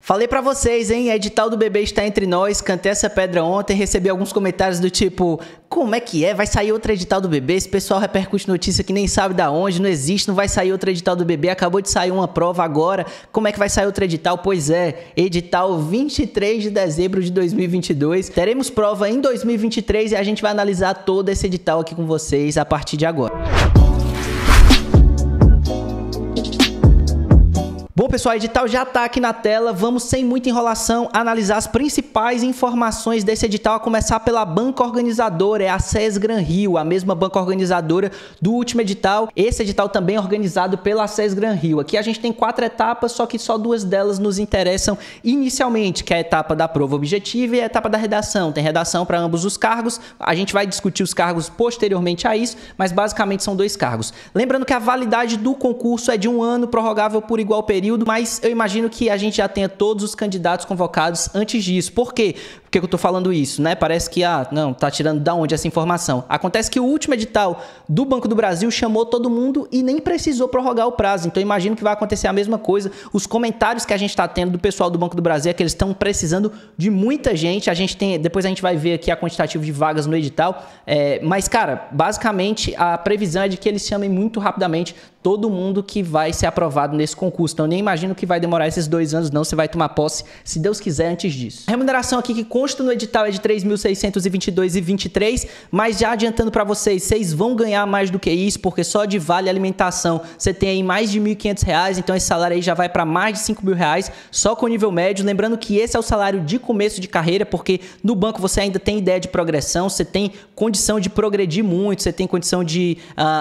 Falei para vocês, hein? edital do bebê está entre nós. Cantei essa pedra ontem, recebi alguns comentários do tipo: como é que é? Vai sair outro edital do bebê? Esse pessoal repercute notícia que nem sabe da onde, não existe, não vai sair outro edital do bebê. Acabou de sair uma prova agora. Como é que vai sair outro edital? Pois é, edital 23 de dezembro de 2022. Teremos prova em 2023 e a gente vai analisar todo esse edital aqui com vocês a partir de agora. pessoal, o edital já está aqui na tela. Vamos, sem muita enrolação, analisar as principais informações desse edital, a começar pela banca organizadora, é a SES Gran Rio, a mesma banca organizadora do último edital. Esse edital também é organizado pela SES Gran Rio. Aqui a gente tem quatro etapas, só que só duas delas nos interessam inicialmente, que é a etapa da prova objetiva e a etapa da redação. Tem redação para ambos os cargos. A gente vai discutir os cargos posteriormente a isso, mas basicamente são dois cargos. Lembrando que a validade do concurso é de um ano, prorrogável por igual período mas eu imagino que a gente já tenha todos os candidatos convocados antes disso. Por quê? Por que eu estou falando isso, né? Parece que, ah, não, tá tirando da onde essa informação? Acontece que o último edital do Banco do Brasil chamou todo mundo e nem precisou prorrogar o prazo. Então, imagino que vai acontecer a mesma coisa. Os comentários que a gente está tendo do pessoal do Banco do Brasil é que eles estão precisando de muita gente. A gente tem, depois a gente vai ver aqui a quantitativa de vagas no edital. É, mas, cara, basicamente a previsão é de que eles chamem muito rapidamente todo mundo que vai ser aprovado nesse concurso. Então, nem imagino que vai demorar esses dois anos, não. Você vai tomar posse, se Deus quiser, antes disso. A remuneração aqui que consta no edital é de R$ 3.622,23, mas já adiantando para vocês, vocês vão ganhar mais do que isso, porque só de vale alimentação você tem aí mais de R$ 1.500, então esse salário aí já vai para mais de R$ reais, só com o nível médio. Lembrando que esse é o salário de começo de carreira, porque no banco você ainda tem ideia de progressão, você tem condição de progredir muito, você tem condição de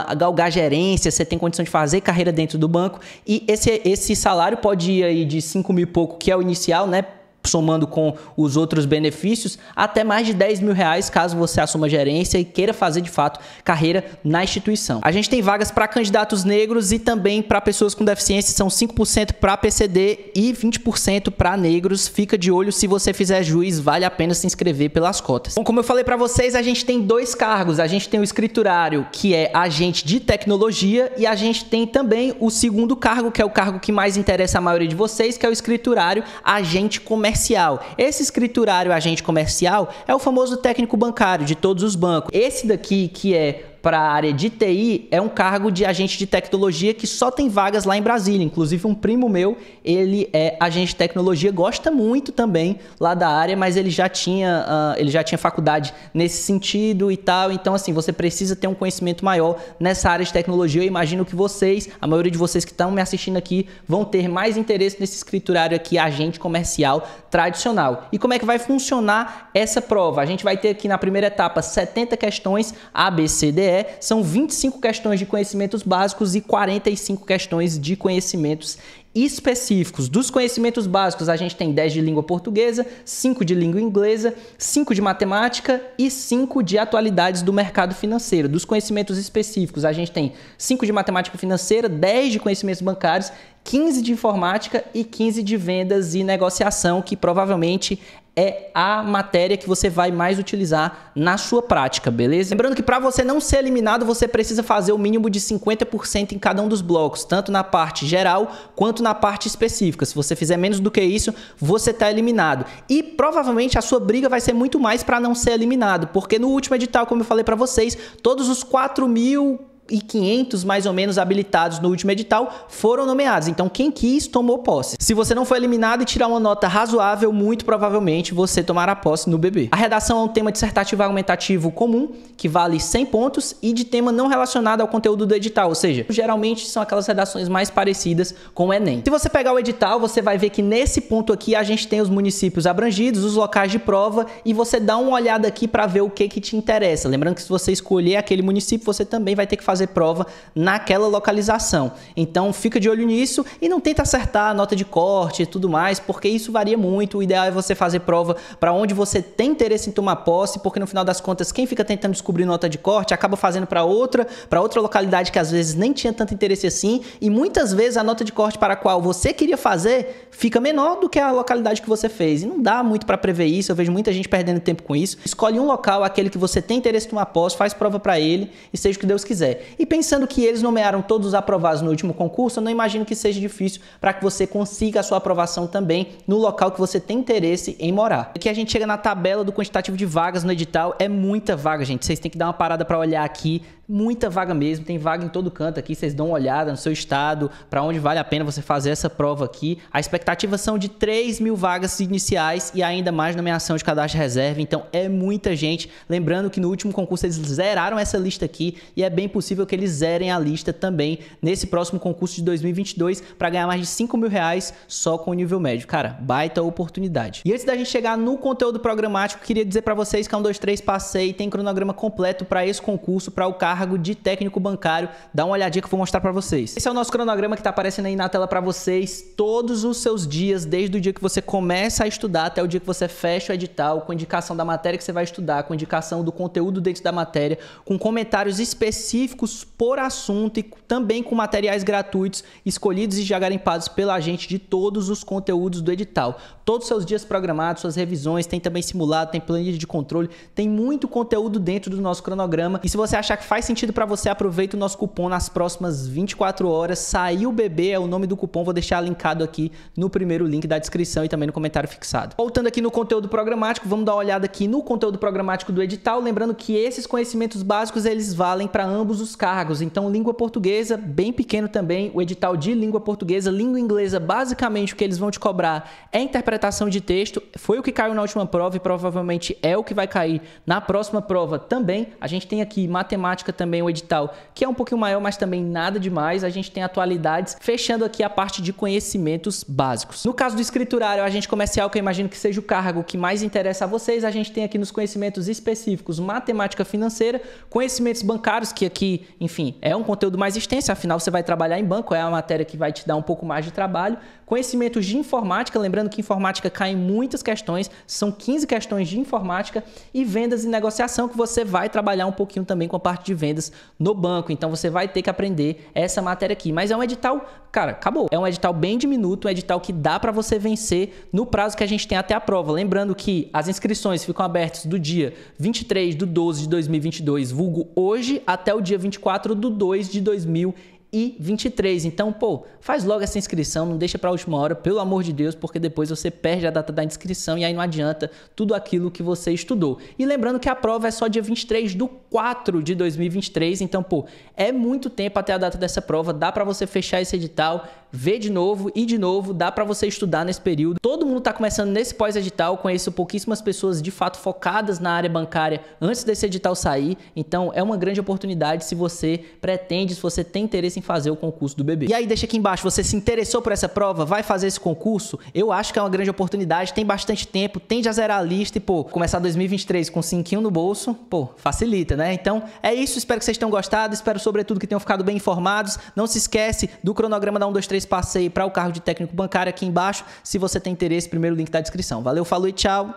uh, galgar gerência, você tem condição de fazer carreira dentro do banco. E esse, esse salário pode ir aí de 5 mil e pouco, que é o inicial, né? somando com os outros benefícios, até mais de 10 mil reais caso você assuma gerência e queira fazer de fato carreira na instituição. A gente tem vagas para candidatos negros e também para pessoas com deficiência, são 5% para PCD e 20% para negros. Fica de olho se você fizer juiz, vale a pena se inscrever pelas cotas. Bom, como eu falei para vocês, a gente tem dois cargos. A gente tem o escriturário, que é agente de tecnologia, e a gente tem também o segundo cargo, que é o cargo que mais interessa a maioria de vocês, que é o escriturário, agente comercial comercial. Esse escriturário agente comercial é o famoso técnico bancário de todos os bancos. Esse daqui que é para a área de TI é um cargo de agente de tecnologia que só tem vagas lá em Brasília. Inclusive, um primo meu, ele é agente de tecnologia, gosta muito também lá da área, mas ele já tinha, uh, ele já tinha faculdade nesse sentido e tal. Então, assim, você precisa ter um conhecimento maior nessa área de tecnologia. Eu imagino que vocês, a maioria de vocês que estão me assistindo aqui, vão ter mais interesse nesse escriturário aqui, agente comercial tradicional. E como é que vai funcionar essa prova? A gente vai ter aqui na primeira etapa 70 questões ABCDE são 25 questões de conhecimentos básicos e 45 questões de conhecimentos específicos. Dos conhecimentos básicos, a gente tem 10 de língua portuguesa, 5 de língua inglesa, 5 de matemática e 5 de atualidades do mercado financeiro. Dos conhecimentos específicos, a gente tem 5 de matemática financeira, 10 de conhecimentos bancários, 15 de informática e 15 de vendas e negociação, que provavelmente é a matéria que você vai mais utilizar na sua prática, beleza? Lembrando que para você não ser eliminado, você precisa fazer o mínimo de 50% em cada um dos blocos, tanto na parte geral quanto na parte específica. Se você fizer menos do que isso, você está eliminado. E provavelmente a sua briga vai ser muito mais para não ser eliminado, porque no último edital, como eu falei para vocês, todos os 4 mil e 500 mais ou menos habilitados no último edital foram nomeados. Então, quem quis tomou posse. Se você não foi eliminado e tirar uma nota razoável, muito provavelmente você tomará posse no BB. A redação é um tema dissertativo argumentativo comum, que vale 100 pontos, e de tema não relacionado ao conteúdo do edital, ou seja, geralmente são aquelas redações mais parecidas com o Enem. Se você pegar o edital, você vai ver que nesse ponto aqui a gente tem os municípios abrangidos, os locais de prova, e você dá uma olhada aqui para ver o que, que te interessa. Lembrando que se você escolher aquele município, você também vai ter que fazer fazer prova naquela localização. Então fica de olho nisso e não tenta acertar a nota de corte e tudo mais, porque isso varia muito. O ideal é você fazer prova para onde você tem interesse em tomar posse, porque no final das contas quem fica tentando descobrir nota de corte acaba fazendo para outra, para outra localidade que às vezes nem tinha tanto interesse assim, e muitas vezes a nota de corte para a qual você queria fazer fica menor do que a localidade que você fez. E não dá muito para prever isso, eu vejo muita gente perdendo tempo com isso. Escolhe um local, aquele que você tem interesse em tomar posse, faz prova para ele e seja o que Deus quiser. E pensando que eles nomearam todos os aprovados no último concurso, eu não imagino que seja difícil para que você consiga a sua aprovação também no local que você tem interesse em morar. Aqui a gente chega na tabela do quantitativo de vagas no edital, é muita vaga, gente. Vocês têm que dar uma parada para olhar aqui muita vaga mesmo, tem vaga em todo canto aqui, vocês dão uma olhada no seu estado, para onde vale a pena você fazer essa prova aqui. A expectativa são de 3 mil vagas iniciais e ainda mais nomeação de cadastro de reserva, então é muita gente. Lembrando que no último concurso eles zeraram essa lista aqui e é bem possível que eles zerem a lista também nesse próximo concurso de 2022 para ganhar mais de 5 mil reais só com o nível médio. Cara, baita oportunidade. E antes da gente chegar no conteúdo programático, queria dizer para vocês que a é três passei, tem cronograma completo para esse concurso, para o carro cargo de técnico bancário. Dá uma olhadinha que eu vou mostrar para vocês. Esse é o nosso cronograma que está aparecendo aí na tela para vocês todos os seus dias, desde o dia que você começa a estudar até o dia que você fecha o edital, com indicação da matéria que você vai estudar, com indicação do conteúdo dentro da matéria, com comentários específicos por assunto e também com materiais gratuitos escolhidos e já garimpados pela gente de todos os conteúdos do edital. Todos os seus dias programados, suas revisões, tem também simulado, tem planilha de controle, tem muito conteúdo dentro do nosso cronograma. E se você achar que faz sentido para você, aproveita o nosso cupom nas próximas 24 horas. Saiu bebê é o nome do cupom, vou deixar linkado aqui no primeiro link da descrição e também no comentário fixado. Voltando aqui no conteúdo programático, vamos dar uma olhada aqui no conteúdo programático do edital, lembrando que esses conhecimentos básicos eles valem para ambos os cargos. Então, língua portuguesa, bem pequeno também, o edital de língua portuguesa, língua inglesa, basicamente o que eles vão te cobrar é interpretação de texto. Foi o que caiu na última prova e provavelmente é o que vai cair na próxima prova também. A gente tem aqui matemática também o edital, que é um pouquinho maior, mas também nada demais. A gente tem atualidades, fechando aqui a parte de conhecimentos básicos. No caso do escriturário, agente comercial, que eu imagino que seja o cargo que mais interessa a vocês, a gente tem aqui nos conhecimentos específicos matemática financeira, conhecimentos bancários, que aqui, enfim, é um conteúdo mais extenso, afinal você vai trabalhar em banco, é a matéria que vai te dar um pouco mais de trabalho, conhecimentos de informática, lembrando que informática cai em muitas questões, são 15 questões de informática e vendas e negociação que você vai trabalhar um pouquinho também com a parte de vendas no banco. Então você vai ter que aprender essa matéria aqui, mas é um edital, cara, acabou. É um edital bem diminuto, um edital que dá para você vencer no prazo que a gente tem até a prova. Lembrando que as inscrições ficam abertas do dia 23 do 12 de 2022, vulgo hoje, até o dia 24 do 2 de 2022 e 23. Então, pô, faz logo essa inscrição, não deixa para a última hora, pelo amor de Deus, porque depois você perde a data da inscrição e aí não adianta tudo aquilo que você estudou. E lembrando que a prova é só dia 23 do 4 de 2023. Então, pô, é muito tempo até a data dessa prova. Dá para você fechar esse edital, ver de novo e de novo. Dá para você estudar nesse período. Todo mundo tá começando nesse pós-edital. Conheço pouquíssimas pessoas de fato focadas na área bancária antes desse edital sair. Então, é uma grande oportunidade se você pretende, se você tem interesse em fazer o concurso do bebê. E aí, deixa aqui embaixo, você se interessou por essa prova? Vai fazer esse concurso? Eu acho que é uma grande oportunidade. Tem bastante tempo, tende a zerar a lista e, pô, começar 2023 com 5 no bolso, pô, facilita, né? Então é isso, espero que vocês tenham gostado, espero sobretudo que tenham ficado bem informados. Não se esquece do cronograma da 123 Passeio para o carro de técnico bancário aqui embaixo, se você tem interesse, primeiro link da descrição. Valeu, falou e tchau,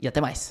e até mais.